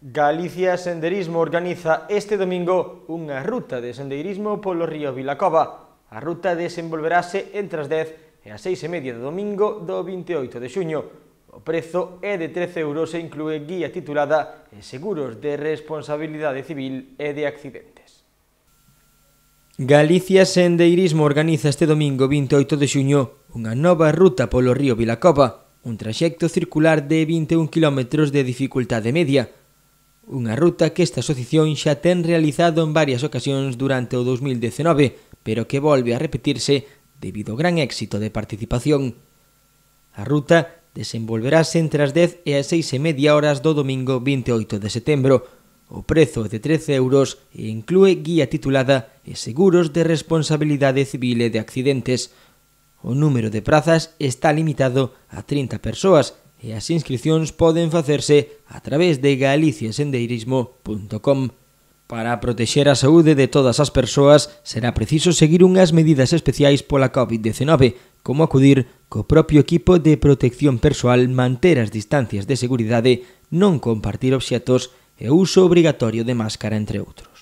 Galicia Senderismo organiza este domingo unha ruta de senderismo polo río Vilacova. A ruta desenvolverase entre as 10 e as 6 e media do domingo do 28 de xuño. O prezo é de 13 euros e inclúe guía titulada e Seguros de Responsabilidade Civil e de Accidentes. Galicia Sendeirismo organiza este domingo 28 de xuño unha nova ruta polo río Vilacova, un traxecto circular de 21 km de dificultade media, Unha ruta que esta asociación xa ten realizado en varias ocasións durante o 2019, pero que volve a repetirse debido ao gran éxito de participación. A ruta desenvolverase entre as 10 e as 6 e media horas do domingo 28 de setembro. O prezo é de 13 euros e inclúe guía titulada e seguros de responsabilidade civil e de accidentes. O número de prazas está limitado a 30 persoas e as inscripcións poden facerse a través de galiciasendeirismo.com. Para protexer a saúde de todas as persoas será preciso seguir unhas medidas especiais pola COVID-19, como acudir co propio equipo de protección persoal, manter as distancias de seguridade, non compartir obxetos e uso obrigatorio de máscara entre outros.